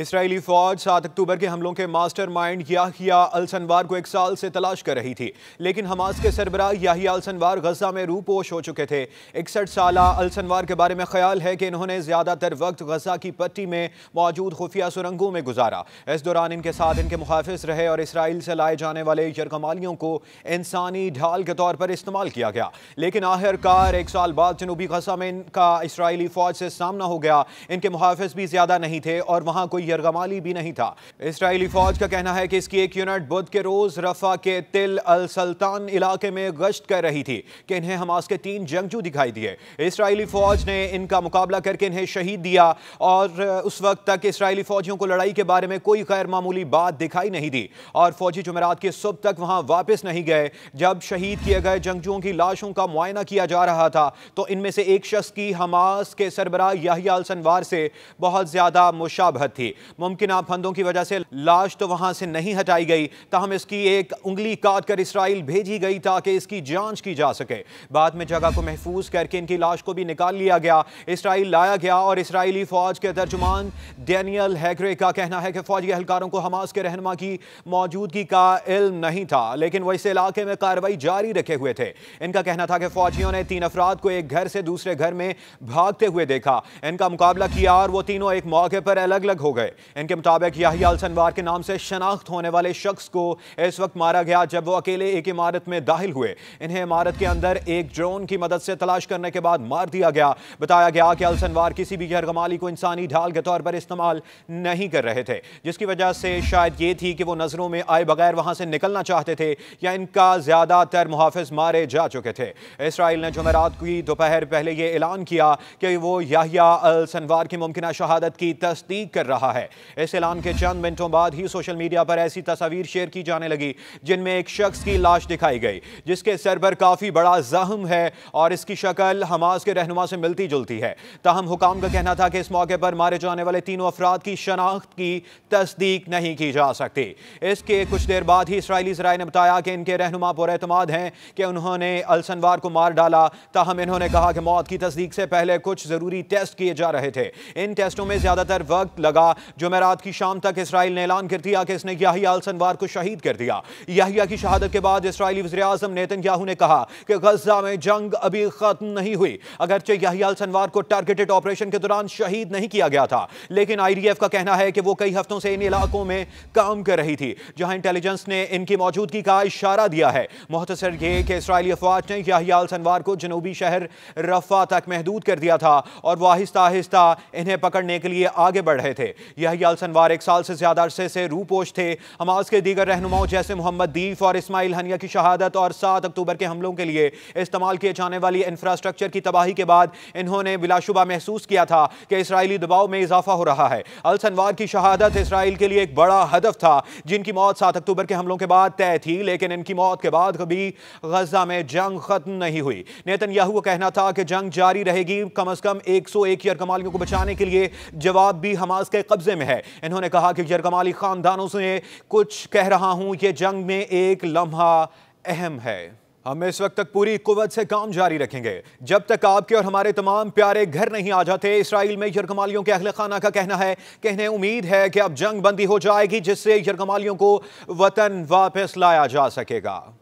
Israeli फौज सात अक्टूबर के हमलों के मास्टरमाइंड याहिया अलसनवार को एक साल से तलाश कर रही थी लेकिन हमास के सरबराह याहिया अलसनवार गजा में रूपोश हो चुके थे इकसठ साल अलसनवार के बारे में ख्याल है कि इन्होंने ज़्यादातर वक्त गजा की पट्टी में मौजूद खुफिया सुरंगों में गुजारा इस दौरान इनके साथ इनके मुहाफ़ रहे और इसराइल से लाए जाने वाले यरकमालियों को इंसानी ढाल के तौर पर इस्तेमाल किया गया लेकिन आखिरकार एक साल बाद जनूबी गजा में इनका इसराइली फ़ौज से सामना हो गया इनके मुहाफ़ भी ज़्यादा नहीं थे और वहाँ कोई कोई यरगमाली भी नहीं था इसराइली फौज का कहना है कि इसकी एक यूनिट बुध के रोज रफा के तिल अल सल्तान इलाके में गश्त कर रही थी कि इन्हें हमास के तीन जंगजू दिखाई दिए इसराइली फौज ने इनका मुकाबला करके इन्हें शहीद दिया और उस वक्त तक इसराइली फौजियों को लड़ाई के बारे में कोई गैर मामूली बात दिखाई नहीं दी और फौजी जुमेरात के सुबह तक वहां वापस नहीं गए जब शहीद किए गए जंगजुओं की लाशों का मुआयना किया जा रहा था तो इनमें से एक शख्स की हमास के सरबराह याहिया अलसनवार से बहुत ज़्यादा मुशाबहत थी मुमकिन फंदों की वजह से लाश तो वहां से नहीं हटाई गई तहम इसकी एक उंगली काट कर इसराइल भेजी गई ताकि इसकी जांच की जा सके बाद में जगह को महफूज करके इनकी लाश को भी निकाल लिया गया इसराइल लाया गया और इसराइली फ़ौज के तर्जुमान डैनियल हैगरे का कहना है कि फ़ौजी एहलकारों को हमास के रहनमा की मौजूदगी का इल्म नहीं था लेकिन वह इस इलाके में कार्रवाई जारी रखे हुए थे इनका कहना था कि फ़ौजियों ने तीन अफराद को एक घर से दूसरे घर में भागते हुए देखा इनका मुकाबला किया और वो तीनों एक मौके पर अलग अलग हो गए गए इनके मुताबिक याहिया अलसनवार के नाम से शनाख्त होने वाले शख्स को इस वक्त मारा गया जब वो अकेले एक इमारत में दाखिल हुए इन्हें इमारत के अंदर एक ड्रोन की मदद से तलाश करने के बाद मार दिया गया बताया गया कि अलसनवार किसी भी गैरगमाली को इंसानी ढाल के तौर पर इस्तेमाल नहीं कर रहे थे जिसकी वजह से शायद ये थी कि वो नज़रों में आए बगैर वहां से निकलना चाहते थे या इनका ज़्यादातर मुहाफिज मारे जा चुके थे इसराइल ने जमेरात की दोपहर पहले यह ऐलान किया कि वो याहिया अलसनवार की मुमकिन शहादत की तस्दीक कर रहा रहा है इस ऐलान के चंद मिनटों बाद ही सोशल मीडिया पर ऐसी तस्वीर शेयर की जाने लगी जिनमें एक शख्स की लाश दिखाई गई जिसके सर पर काफ़ी बड़ा जख्म है और इसकी शक्ल हमास के रहनुमा से मिलती जुलती है तहम हुकाम का कहना था कि इस मौके पर मारे जाने वाले तीनों अफराद की शनाख्त की तस्दीक नहीं की जा सकती इसके कुछ देर बाद ही इसराइली जराये ने बताया कि इनके रहनुमा पुरतमाद हैं कि उन्होंने अलसनवार को मार डाला तहम इन्होंने कहा कि मौत की तस्दीक से पहले कुछ ज़रूरी टेस्ट किए जा रहे थे इन टेस्टों में ज़्यादातर वक्त लगा था जमेरात की शाम तक इसराइल ने ऐलान कर दिया कि इसने याहिया अलसनवार को शहीद कर दिया याहिया की शहादत के बाद इसराइली वजी अजम नेतन याहू ने कहा कि गजा में जंग अभी खत्म नहीं हुई अगरचे याहिया अलसनवार को टारगेटेड ऑपरेशन के दौरान शहीद नहीं किया गया था लेकिन आई का कहना है कि वो कई हफ्तों से इन इलाकों में काम कर रही थी जहां इंटेलिजेंस ने इनकी मौजूदगी का इशारा दिया है मुहतसर यह कि इसराइली अफवाज ने याहियाल को जनूबी शहर रफा तक महदूद कर दिया था और वह आहिस्ता आहिस्ता इन्हें पकड़ने के लिए आगे बढ़ रहे थे यही अलसनवार एक साल से ज़्यादा अरसे से रूपोश थे हमास के दीगर रहनुमाओं जैसे मोहम्मद दीफ और इसमाइल हनिया की शहादत और सात अक्टूबर के हमलों के लिए इस्तेमाल किए जाने वाली इंफ्रास्ट्रक्चर की तबाही के बाद इन्होंने बिलाशुबा महसूस किया था कि इसराइली दबाव में इजाफा हो रहा है अलसनवार की शहादत इसराइल के लिए एक बड़ा हदफ था जिनकी मौत सात अक्टूबर के हमलों के बाद तय थी लेकिन इनकी मौत के बाद कभी गजा में जंग खत्म नहीं हुई नेतन याहू का कहना था कि जंग जारी रहेगी कम अज कम एक सौ एक यरकमालियों को बचाने के लिए जवाब भी हमास के कब्जे में है इन्होंने कहा कि जरगमाली खानदानों से कुछ कह रहा हूं ये जंग में एक लम्हा अहम है हम इस वक्त तक पूरी कुवत से काम जारी रखेंगे जब तक आपके और हमारे तमाम प्यारे घर नहीं आ जाते इसराइल में यरगमालियों के अहल खाना का कहना है कि इन्हें उम्मीद है कि अब जंग बंदी हो जाएगी जिससे यरगमालियों को वतन वापस लाया जा सकेगा